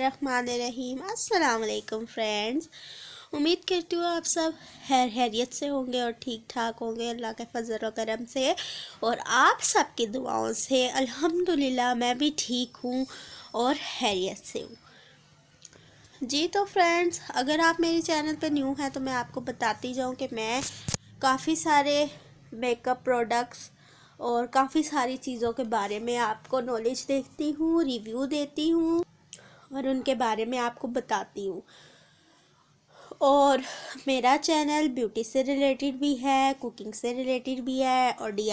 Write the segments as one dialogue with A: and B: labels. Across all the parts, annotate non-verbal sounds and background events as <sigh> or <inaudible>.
A: बिस्मिल्लाहिर्रहमानिर्रहीम अस्सलाम वालेकुम फ्रेंड्स उम्मीद करती हूँ आप सब हैर हैरियत से होंगे और ठीक ठाक होंगे अल्लाह के फजल और करम से और आप सब की दुआओं से अल्हम्दुलिल्लाह मैं भी ठीक हूँ और हैरियत से हूँ जी तो फ्रेंड्स अगर आप मेरे चैनल पर न्यू हैं तो मैं आपको बताती जाऊँ कि मैं काफ़ी सारे मेकअप प्रोडक्ट्स और काफ़ी सारी चीज़ों के बारे में आपको नॉलेज देती हूँ रिव्यू देती हूँ और उनके बारे में आपको बताती हूँ और मेरा चैनल ब्यूटी से रिलेटेड भी है कुकिंग से रिलेटेड भी है और डी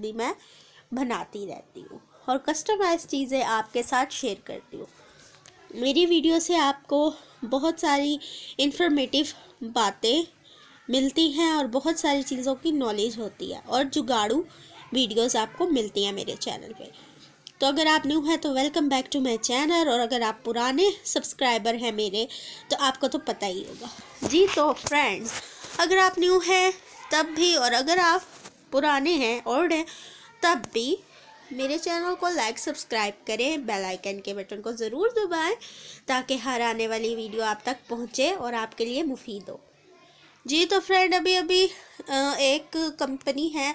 A: भी मैं बनाती रहती हूँ और कस्टमाइज चीज़ें आपके साथ शेयर करती हूँ मेरी वीडियो से आपको बहुत सारी इन्फॉर्मेटिव बातें मिलती हैं और बहुत सारी चीज़ों की नॉलेज होती है और जुगाड़ू वीडियोस आपको मिलती हैं मेरे चैनल पे तो अगर आप न्यू हैं तो welcome back to my channel और अगर आप पुराने सब्सक्राइबर हैं मेरे तो आपको तो पता ही होगा जी तो फ्रेंड्स अगर आप न्यू हैं तब भी और अगर आप पुराने हैं ओल्ड हैं तब भी मेरे चैनल को लाइक सब्सक्राइब करें बेल आइकन के बटन को ज़रूर दबाएं ताकि हर आने वाली वीडियो आप तक पहुंचे और आपके लिए मुफीद हो जी तो फ्रेंड अभी अभी एक कंपनी है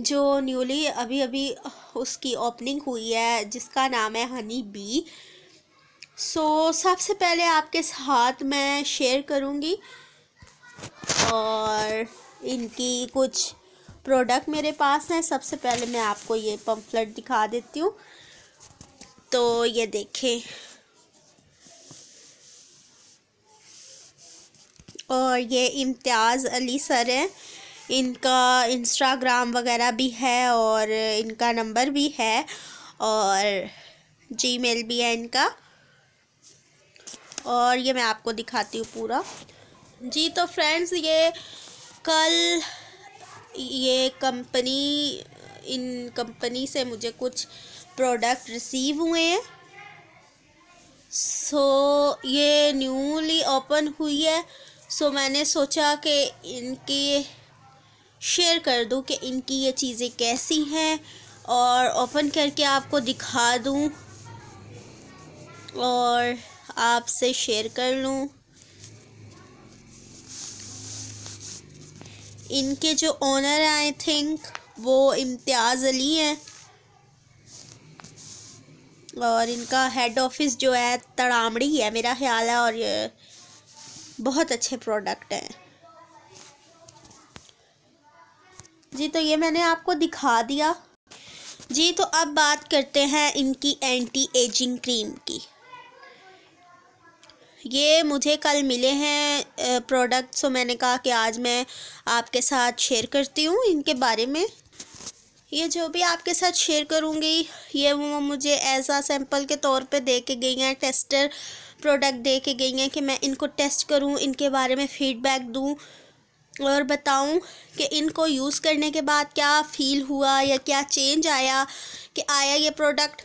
A: जो न्यूली अभी अभी उसकी ओपनिंग हुई है जिसका नाम है हनी बी सो सबसे पहले आपके साथ मैं शेयर करूँगी और इनकी कुछ प्रोडक्ट मेरे पास हैं सबसे पहले मैं आपको ये पम्फलेट दिखा देती हूँ तो ये देखें और ये इम्तियाज़ अली सर हैं इनका इंस्टाग्राम वगैरह भी है और इनका नंबर भी है और जी मेल भी है इनका और ये मैं आपको दिखाती हूँ पूरा जी तो फ्रेंड्स ये कल ये कंपनी इन कंपनी से मुझे कुछ प्रोडक्ट रिसीव हुए हैं सो ये न्यूली ओपन हुई है सो मैंने सोचा कि इनकी शेयर कर दूँ कि इनकी ये चीज़ें कैसी हैं और ओपन करके आपको दिखा दूँ और आपसे शेयर कर लूँ इनके जो ओनर हैं आई थिंक वो इम्तियाज़ अली हैं और इनका हेड ऑफिस जो है तड़ामड़ी है मेरा ख्याल है और ये बहुत अच्छे प्रोडक्ट हैं जी तो ये मैंने आपको दिखा दिया जी तो अब बात करते हैं इनकी एंटी एजिंग क्रीम की ये मुझे कल मिले हैं प्रोडक्ट सो तो मैंने कहा कि आज मैं आपके साथ शेयर करती हूँ इनके बारे में ये जो भी आपके साथ शेयर करूँगी ये वो मुझे ऐसा सैंपल के तौर पे दे के गई हैं टेस्टर प्रोडक्ट दे के गई हैं कि मैं इनको टेस्ट करूँ इनके बारे में फ़ीडबैक दूँ और बताऊं कि इनको यूज़ करने के बाद क्या फ़ील हुआ या क्या चेंज आया कि आया ये प्रोडक्ट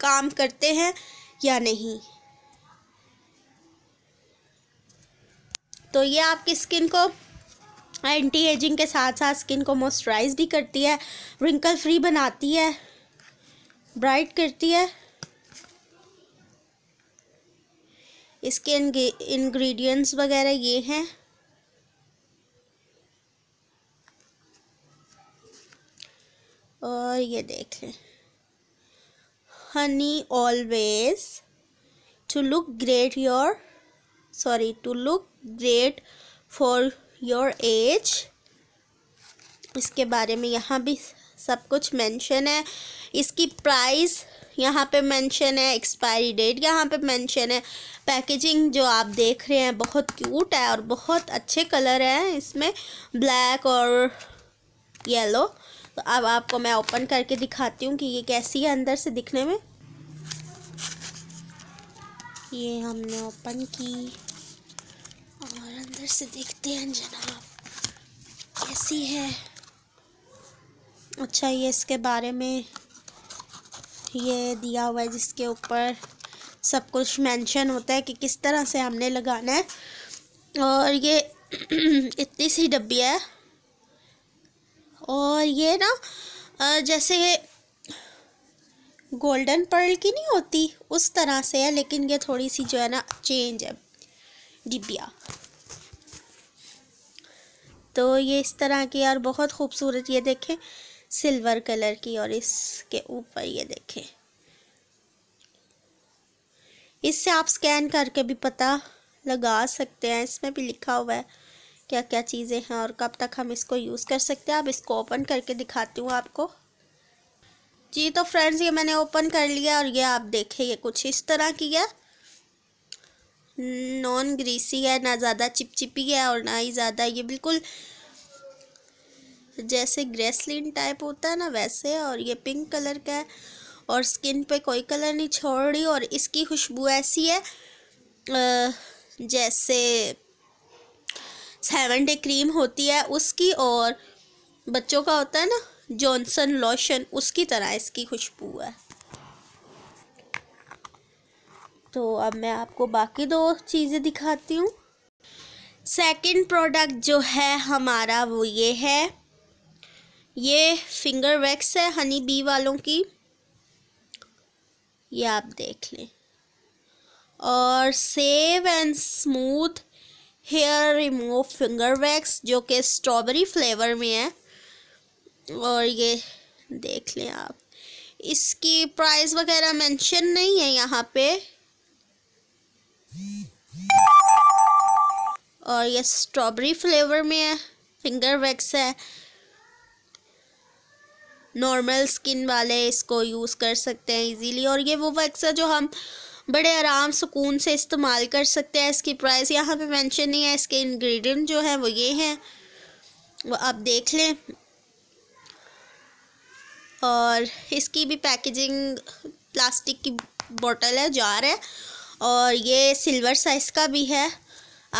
A: काम करते हैं या नहीं तो ये आपकी स्किन को एंटी एजिंग के साथ साथ स्किन को मॉइस्चराइज भी करती है रिंकल फ्री बनाती है ब्राइट करती है इसके इंग्रेडिएंट्स वगैरह ये हैं और ये देखें honey always to look great your sorry to look great for your age इसके बारे में यहाँ भी सब कुछ मेंशन है इसकी प्राइस यहाँ पे मेंशन है एक्सपायरी डेट यहाँ पे मेंशन है पैकेजिंग जो आप देख रहे हैं बहुत क्यूट है और बहुत अच्छे कलर हैं इसमें ब्लैक और येलो तो अब आपको मैं ओपन करके दिखाती हूँ कि ये कैसी है अंदर से दिखने में ये हमने ओपन की और अंदर से देखते हैं जनाब कैसी है अच्छा ये इसके बारे में ये दिया हुआ है जिसके ऊपर सब कुछ मेंशन होता है कि किस तरह से हमने लगाना है और ये <clears throat> इतनी सी डब्बी है और ये ना जैसे गोल्डन पर्ल की नहीं होती उस तरह से है लेकिन ये थोड़ी सी जो है ना चेंज है डिबिया तो ये इस तरह की और बहुत खूबसूरत ये देखें सिल्वर कलर की और इसके ऊपर ये देखें इससे आप स्कैन करके भी पता लगा सकते हैं इसमें भी लिखा हुआ है क्या क्या चीज़ें हैं और कब तक हम इसको यूज़ कर सकते हैं अब इसको ओपन करके दिखाती हूँ आपको जी तो फ्रेंड्स ये मैंने ओपन कर लिया और ये आप देखें ये कुछ इस तरह की है नॉन ग्रीसी है ना ज़्यादा चिपचिपी है और ना ही ज़्यादा ये बिल्कुल जैसे ग्रेसलिन टाइप होता है ना वैसे और ये पिंक कलर का है और स्किन पे कोई कलर नहीं छोड़ रही और इसकी खुशबू ऐसी है जैसे सेवन डे क्रीम होती है उसकी और बच्चों का होता है ना जॉनसन लोशन उसकी तरह इसकी खुशबू है तो अब मैं आपको बाकी दो चीज़ें दिखाती हूँ सेकंड प्रोडक्ट जो है हमारा वो ये है ये फिंगर वैक्स है हनी बी वालों की ये आप देख लें और save and smooth hair remove finger wax जो कि स्ट्रॉबेरी फ्लेवर में है और ये देख लें आप इसकी प्राइस वगैरह मेंशन नहीं है यहाँ पे और ये स्ट्रॉबेरी फ्लेवर में है फिंगर वैक्स है नॉर्मल स्किन वाले इसको यूज़ कर सकते हैं इजीली और ये वो वैक्स है जो हम बड़े आराम सुकून से इस्तेमाल कर सकते हैं इसकी प्राइस यहाँ पे मेंशन नहीं है इसके इंग्रेडिएंट जो है वो ये हैं वो आप देख लें और इसकी भी पैकेजिंग प्लास्टिक की बोतल है जार है और ये सिल्वर साइज़ का भी है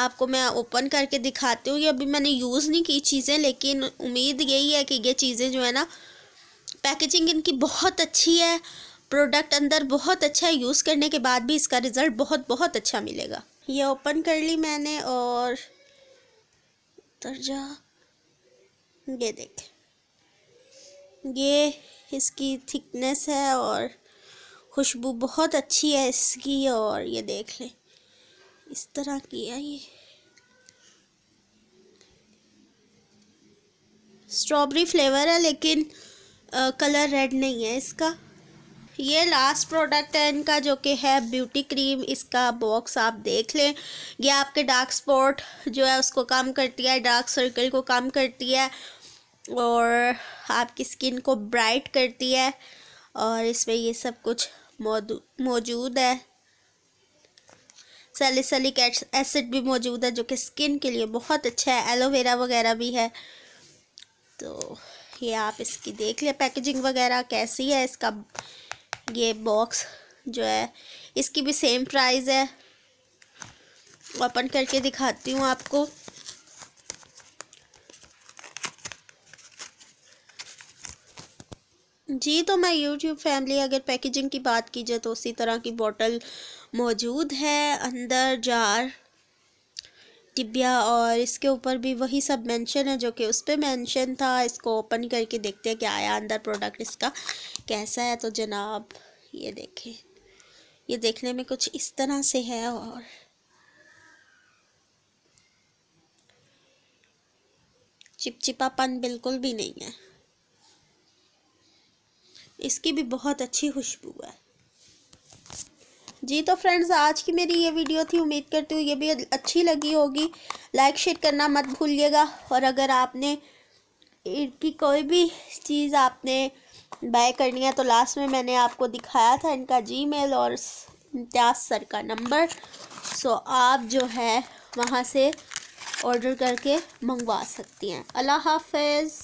A: आपको मैं ओपन करके दिखाती हूँ ये अभी मैंने यूज़ नहीं की चीज़ें लेकिन उम्मीद यही है कि ये चीज़ें जो है ना पैकेजिंग इनकी बहुत अच्छी है प्रोडक्ट अंदर बहुत अच्छा है यूज़ करने के बाद भी इसका रिज़ल्ट बहुत बहुत अच्छा मिलेगा ये ओपन कर ली मैंने और दर्जा ये देख ये इसकी थिकनेस है और खुशबू बहुत अच्छी है इसकी और ये देख लें इस तरह की है ये स्ट्रॉबेरी फ्लेवर है लेकिन आ, कलर रेड नहीं है इसका ये लास्ट प्रोडक्ट है इनका जो कि है ब्यूटी क्रीम इसका बॉक्स आप देख लें ये आपके डार्क स्पॉट जो है उसको कम करती है डार्क सर्कल को कम करती है और आपकी स्किन को ब्राइट करती है और इसमें ये सब कुछ मौजूद है सेलिसलिक एसिड भी मौजूद है जो कि स्किन के लिए बहुत अच्छा है एलोवेरा वगैरह भी है तो ये आप इसकी देख लें पैकेजिंग वगैरह कैसी है इसका ये बॉक्स जो है इसकी भी सेम प्राइस है ओपन करके दिखाती हूँ आपको जी तो मैं यूट्यूब फैमिली अगर पैकेजिंग की बात की जाए तो उसी तरह की बोतल मौजूद है अंदर जार टिबिया और इसके ऊपर भी वही सब मेंशन है जो कि उस पर मैंशन था इसको ओपन करके देखते हैं कि आया अंदर प्रोडक्ट इसका कैसा है तो जनाब ये देखें ये देखने में कुछ इस तरह से है और चिपचिपापन बिल्कुल भी नहीं है इसकी भी बहुत अच्छी खुशबू है जी तो फ्रेंड्स आज की मेरी ये वीडियो थी उम्मीद करती हूँ ये भी अच्छी लगी होगी लाइक शेयर करना मत भूलिएगा और अगर आपने इनकी कोई भी चीज़ आपने बाय करनी है तो लास्ट में मैंने आपको दिखाया था इनका जीमेल और इम्तियाज सर का नंबर सो आप जो है वहाँ से ऑर्डर करके मंगवा सकती हैं अल्लाह हाफिज़